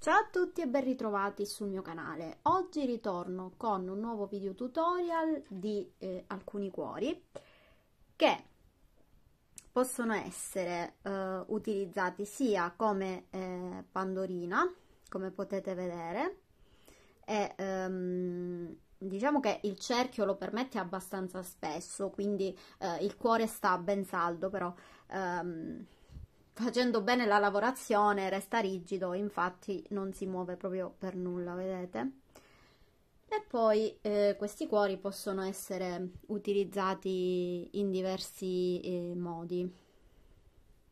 Ciao a tutti e ben ritrovati sul mio canale. Oggi ritorno con un nuovo video tutorial di eh, alcuni cuori che possono essere eh, utilizzati sia come eh, pandorina, come potete vedere, e ehm, diciamo che il cerchio lo permette abbastanza spesso, quindi eh, il cuore sta ben saldo, però ehm, facendo bene la lavorazione resta rigido, infatti non si muove proprio per nulla, vedete? E poi eh, questi cuori possono essere utilizzati in diversi eh, modi,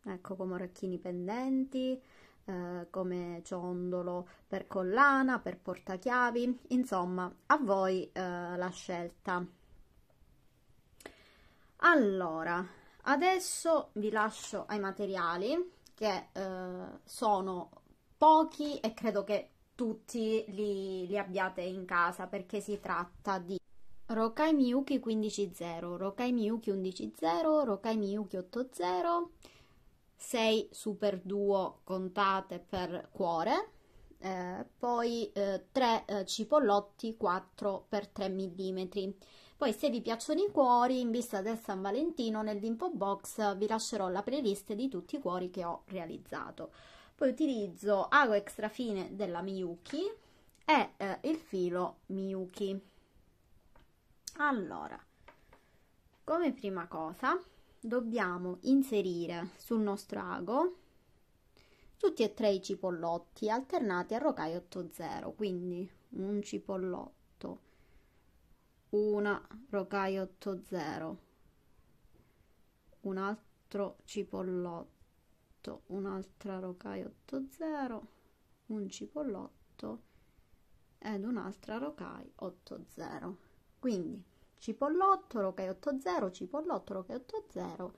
ecco come orecchini pendenti, eh, come ciondolo per collana, per portachiavi, insomma a voi eh, la scelta. Allora, adesso vi lascio ai materiali che eh, sono pochi e credo che tutti li, li, abbiate in casa perché si tratta di Rokai Miyuki 15.0, Rokai Miyuki 11.0, Rokai Miyuki 8.0, 6 super duo contate per cuore, eh, poi eh, 3 eh, cipollotti 4 x 3 mm. Poi se vi piacciono i cuori, in vista del San Valentino, nell'info Box vi lascerò la playlist di tutti i cuori che ho realizzato. Poi utilizzo ago extra fine della Miyuki e eh, il filo Miyuki. Allora, come prima cosa dobbiamo inserire sul nostro ago tutti e tre i cipollotti alternati al rocaio 8-0, quindi un cipollotto una rocaia 80 un altro cipollotto un'altra rocaia 80 un cipollotto ed un'altra rocaia 80 quindi cipollotto rocaia 80 cipollotto rocaia 80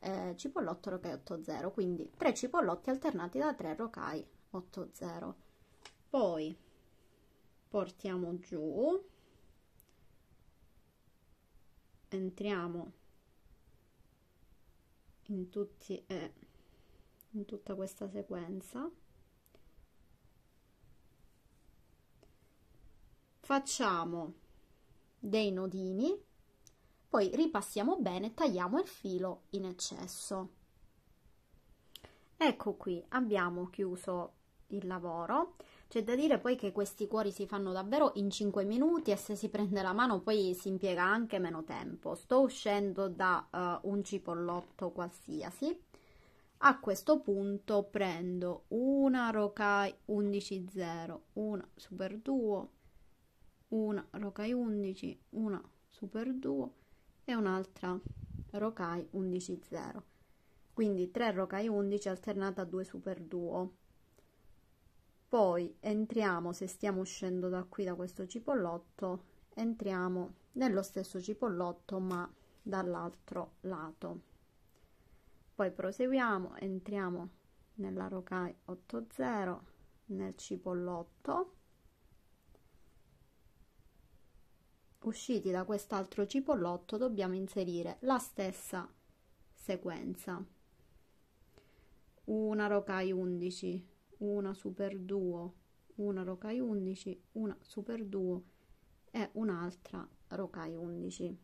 eh, cipollotto rocaia 80 quindi tre cipollotti alternati da tre rocaia 80 poi portiamo giù entriamo in tutti eh, in tutta questa sequenza facciamo dei nodini poi ripassiamo bene e tagliamo il filo in eccesso ecco qui abbiamo chiuso il lavoro c'è da dire poi che questi cuori si fanno davvero in 5 minuti e se si prende la mano poi si impiega anche meno tempo. Sto uscendo da uh, un cipollotto qualsiasi. A questo punto prendo una Rokai 11.0, una Super 2, una Rokai 11, una Super 2 e un'altra Rokai 11.0. Quindi 3 Rokai 11 alternata a 2 Super 2 poi entriamo se stiamo uscendo da qui da questo cipollotto entriamo nello stesso cipollotto ma dall'altro lato poi proseguiamo entriamo nella rocai 80 nel cipollotto usciti da quest'altro cipollotto dobbiamo inserire la stessa sequenza una rocai 11 una super duo, una rocai 11, una super duo e un'altra rocai 11.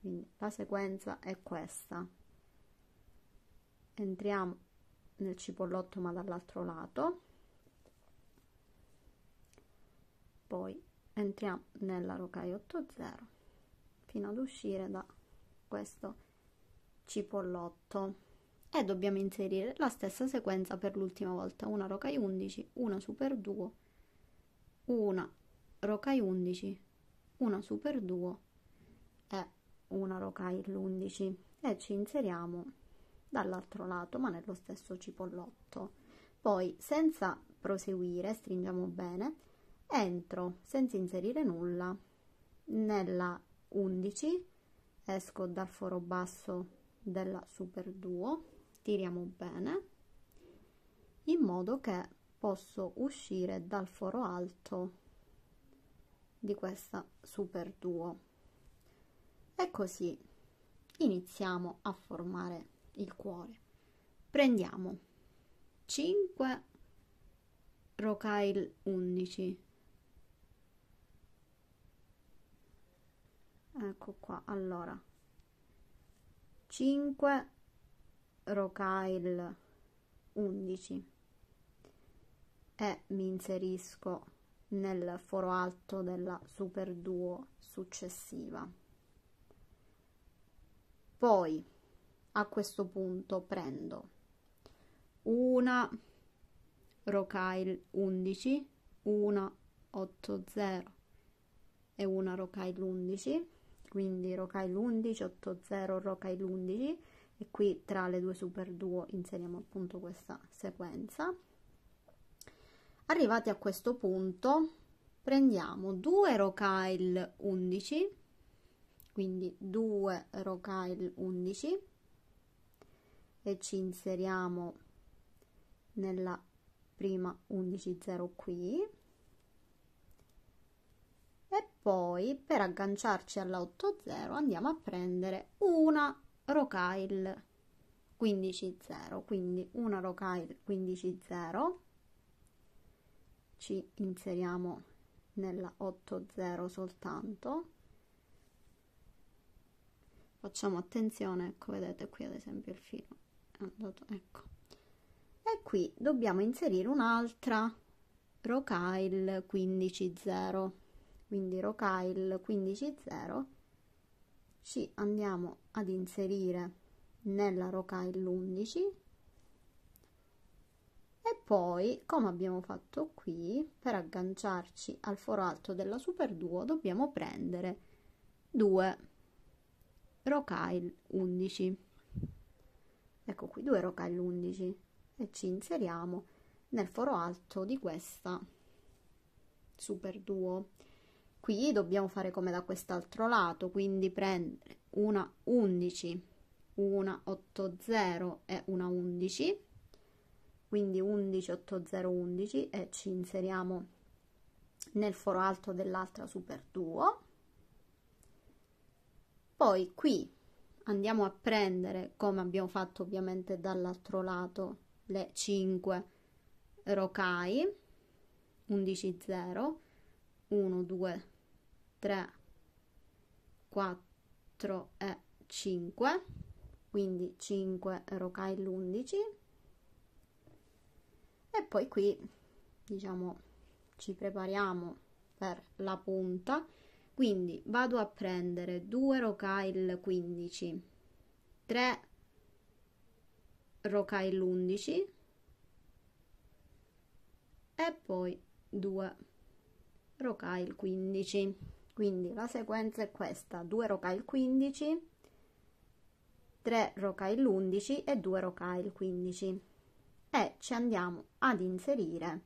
Quindi la sequenza è questa. Entriamo nel cipollotto ma dall'altro lato. Poi entriamo nella rocai 80 fino ad uscire da questo cipollotto e dobbiamo inserire la stessa sequenza per l'ultima volta, una rocai 11, una super 2, una rocai 11, una super 2 e una rocai l'11 e ci inseriamo dall'altro lato ma nello stesso cipollotto. Poi senza proseguire stringiamo bene, entro senza inserire nulla nella 11, esco dal foro basso della super 2 tiriamo bene in modo che posso uscire dal foro alto di questa super duo e così iniziamo a formare il cuore prendiamo 5 rocaille 11 ecco qua allora 5 Rocaille 11 e mi inserisco nel foro alto della super duo successiva poi a questo punto prendo una rocaille 11 una 80 e una rocaille 11 quindi rocaille 11 80 rocaille 11 e qui tra le due super duo inseriamo appunto questa sequenza arrivati a questo punto prendiamo due rocaille 11 quindi 2 rocaille 11 e ci inseriamo nella prima 110 qui e poi per agganciarci alla 80 andiamo a prendere una rocaille 15,0 quindi una rocaille 15,0 ci inseriamo nella 8,0 soltanto facciamo attenzione ecco vedete qui ad esempio il filo è andato ecco e qui dobbiamo inserire un'altra rocaille 15,0 quindi rocaille 15,0 ci andiamo ad inserire nella rocaille 11 e poi come abbiamo fatto qui per agganciarci al foro alto della super duo dobbiamo prendere 2 rocaille 11 ecco qui 2 rocaille 11 e ci inseriamo nel foro alto di questa super duo qui dobbiamo fare come da quest'altro lato quindi prendere una 11 una 80 e una 11 quindi 11 80 11 e ci inseriamo nel foro alto dell'altra super duo poi qui andiamo a prendere come abbiamo fatto ovviamente dall'altro lato le 5 rocai 11 0 1 2 3, 4 e 5, quindi 5 rocai l'11 e poi qui diciamo ci prepariamo per la punta quindi vado a prendere 2 rocail 15 3 rocail 11 e poi 2 rocail 15 quindi la sequenza è questa 2 rocaille 15 3 rocaille 11 e 2 rocaille 15 e ci andiamo ad inserire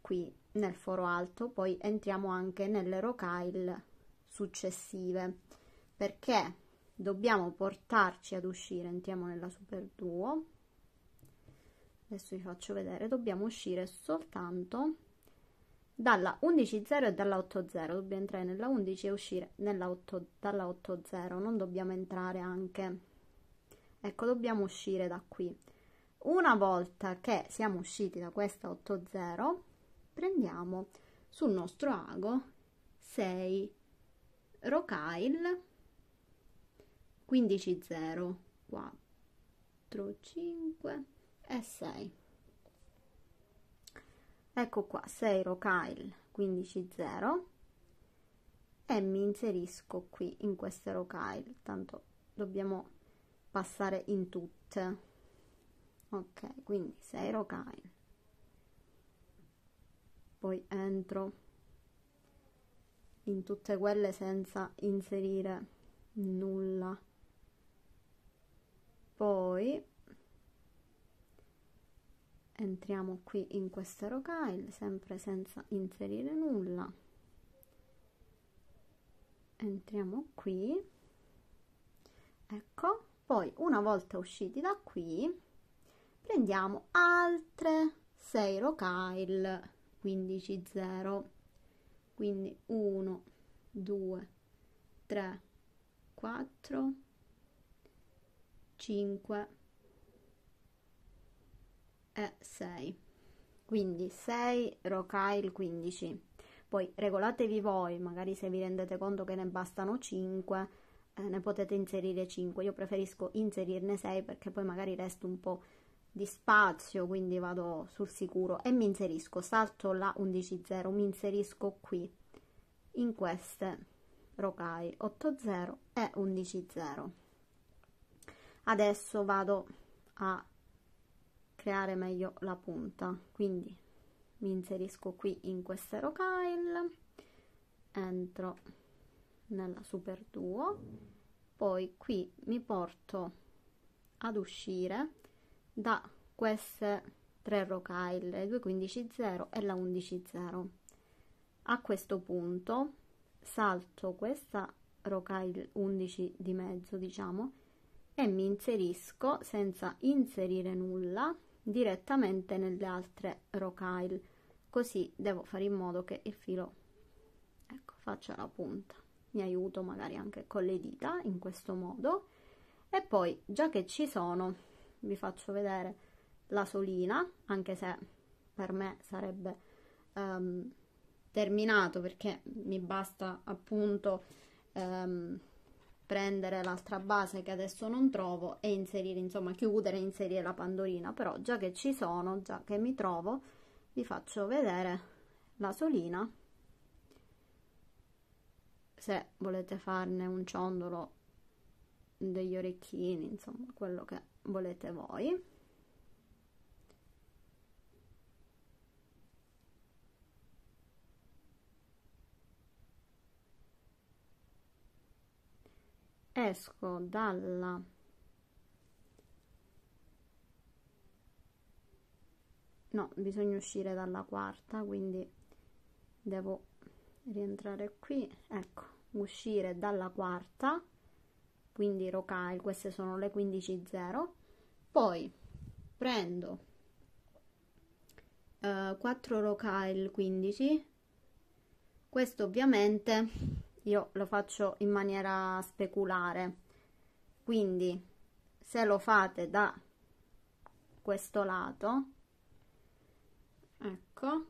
qui nel foro alto poi entriamo anche nelle rocaille successive perché dobbiamo portarci ad uscire entriamo nella super duo adesso vi faccio vedere dobbiamo uscire soltanto dalla 11.0 e dalla 8.0 dobbiamo entrare nella 11 e uscire 8, dalla 8.0 non dobbiamo entrare anche ecco dobbiamo uscire da qui una volta che siamo usciti da questa 8.0 prendiamo sul nostro ago 6 rocaille 15.0 4 5 e 6 ecco qua 6 rocaille 15 0 e mi inserisco qui in queste rocaille tanto dobbiamo passare in tutte ok quindi 6 rocaille poi entro in tutte quelle senza inserire nulla poi entriamo qui in questa rocaille sempre senza inserire nulla entriamo qui ecco poi una volta usciti da qui prendiamo altre 6 rocaille 15 0 quindi 1 2 3 4 5 è 6. Quindi 6 rocai il 15. Poi regolatevi voi, magari se vi rendete conto che ne bastano 5, eh, ne potete inserire 5. Io preferisco inserirne 6 perché poi magari resto un po' di spazio, quindi vado sul sicuro e mi inserisco, salto la 11.0, mi inserisco qui in queste rokai 8.0 e 11.0. Adesso vado a creare meglio la punta quindi mi inserisco qui in queste rocaille entro nella super duo poi qui mi porto ad uscire da queste tre rocaille 2.15.0 e la 11.0 a questo punto salto questa rocaille 11 di mezzo diciamo e mi inserisco senza inserire nulla direttamente nelle altre rocaille così devo fare in modo che il filo ecco faccia la punta mi aiuto magari anche con le dita in questo modo e poi già che ci sono vi faccio vedere la solina anche se per me sarebbe um, terminato perché mi basta appunto um, prendere l'altra base che adesso non trovo e inserire insomma chiudere e inserire la pandorina però già che ci sono già che mi trovo vi faccio vedere la solina se volete farne un ciondolo degli orecchini insomma quello che volete voi esco dalla no bisogna uscire dalla quarta quindi devo rientrare qui ecco uscire dalla quarta quindi rocaille queste sono le 15.0 poi prendo eh, 4 rocaille 15 questo ovviamente io lo faccio in maniera speculare quindi se lo fate da questo lato ecco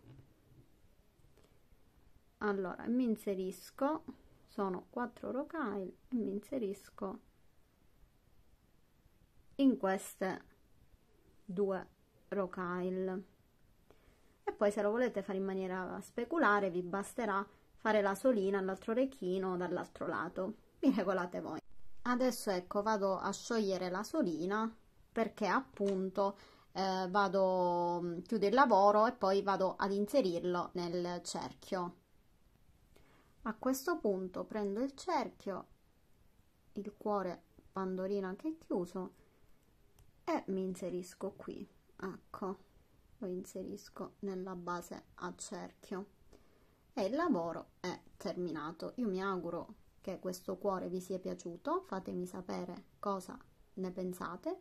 allora mi inserisco sono 4 rocaille e mi inserisco in queste due rocaille e poi se lo volete fare in maniera speculare vi basterà fare la solina all'altro orecchino dall'altro lato mi regolate voi adesso ecco vado a sciogliere la solina perché appunto eh, vado mm, chiudo il lavoro e poi vado ad inserirlo nel cerchio a questo punto prendo il cerchio il cuore pandorino anche chiuso e mi inserisco qui ecco lo inserisco nella base a cerchio e il lavoro è terminato. Io mi auguro che questo cuore vi sia piaciuto, fatemi sapere cosa ne pensate.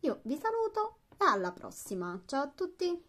Io vi saluto e alla prossima. Ciao a tutti!